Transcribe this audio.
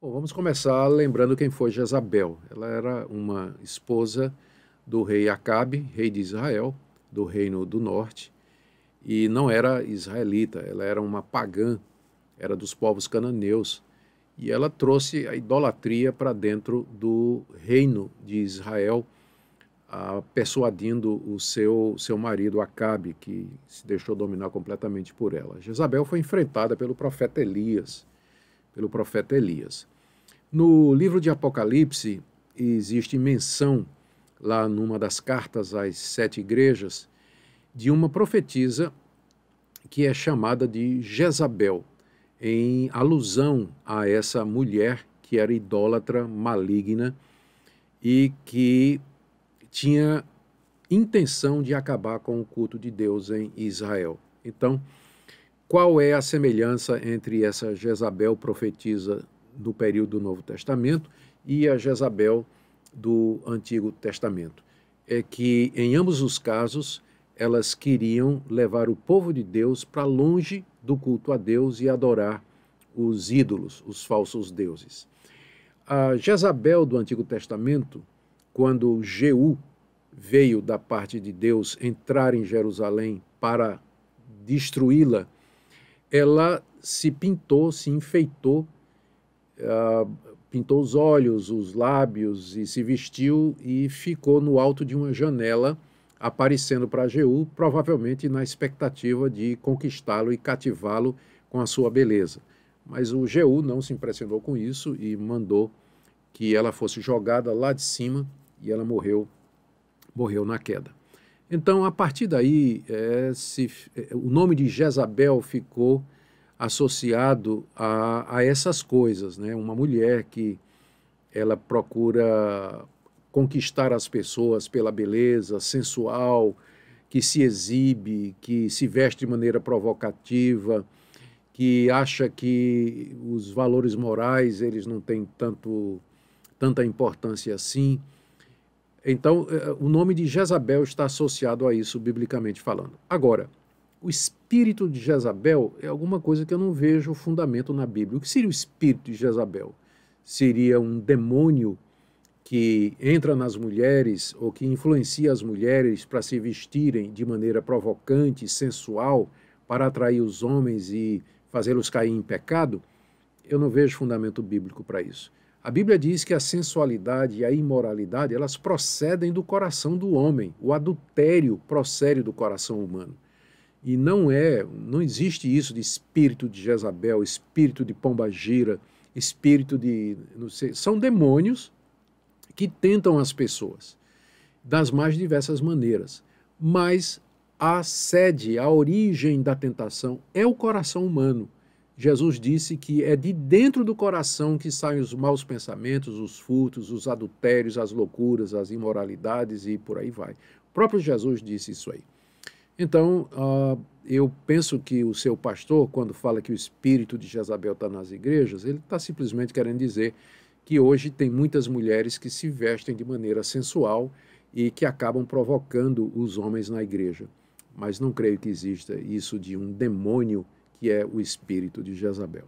Bom, vamos começar lembrando quem foi Jezabel. Ela era uma esposa do rei Acabe, rei de Israel, do reino do norte, e não era israelita, ela era uma pagã, era dos povos cananeus, e ela trouxe a idolatria para dentro do reino de Israel, persuadindo o seu, seu marido Acabe, que se deixou dominar completamente por ela. Jezabel foi enfrentada pelo profeta Elias pelo profeta Elias. No livro de Apocalipse existe menção, lá numa das cartas às sete igrejas, de uma profetisa que é chamada de Jezabel, em alusão a essa mulher que era idólatra, maligna e que tinha intenção de acabar com o culto de Deus em Israel. Então, qual é a semelhança entre essa Jezabel profetiza do período do Novo Testamento e a Jezabel do Antigo Testamento? É que, em ambos os casos, elas queriam levar o povo de Deus para longe do culto a Deus e adorar os ídolos, os falsos deuses. A Jezabel do Antigo Testamento, quando Jeú veio da parte de Deus entrar em Jerusalém para destruí-la ela se pintou, se enfeitou, uh, pintou os olhos, os lábios e se vestiu e ficou no alto de uma janela aparecendo para Jeú, provavelmente na expectativa de conquistá-lo e cativá-lo com a sua beleza. Mas o Jeú não se impressionou com isso e mandou que ela fosse jogada lá de cima e ela morreu, morreu na queda. Então, a partir daí, é, se, é, o nome de Jezabel ficou associado a, a essas coisas, né? Uma mulher que ela procura conquistar as pessoas pela beleza sensual, que se exibe, que se veste de maneira provocativa, que acha que os valores morais eles não têm tanto, tanta importância assim. Então, é, o nome de Jezabel está associado a isso, biblicamente falando. Agora, o espírito de Jezabel é alguma coisa que eu não vejo fundamento na Bíblia. O que seria o espírito de Jezabel? Seria um demônio que entra nas mulheres ou que influencia as mulheres para se vestirem de maneira provocante, sensual, para atrair os homens e fazê-los cair em pecado? Eu não vejo fundamento bíblico para isso. A Bíblia diz que a sensualidade e a imoralidade, elas procedem do coração do homem. O adultério procede do coração humano. E não é, não existe isso de espírito de Jezabel, espírito de Pombagira, espírito de, não sei, são demônios que tentam as pessoas das mais diversas maneiras. Mas a sede, a origem da tentação é o coração humano. Jesus disse que é de dentro do coração que saem os maus pensamentos, os furtos, os adultérios, as loucuras, as imoralidades e por aí vai. O próprio Jesus disse isso aí. Então, uh, eu penso que o seu pastor, quando fala que o espírito de Jezabel está nas igrejas, ele está simplesmente querendo dizer que hoje tem muitas mulheres que se vestem de maneira sensual e que acabam provocando os homens na igreja. Mas não creio que exista isso de um demônio que é o espírito de Jezabel.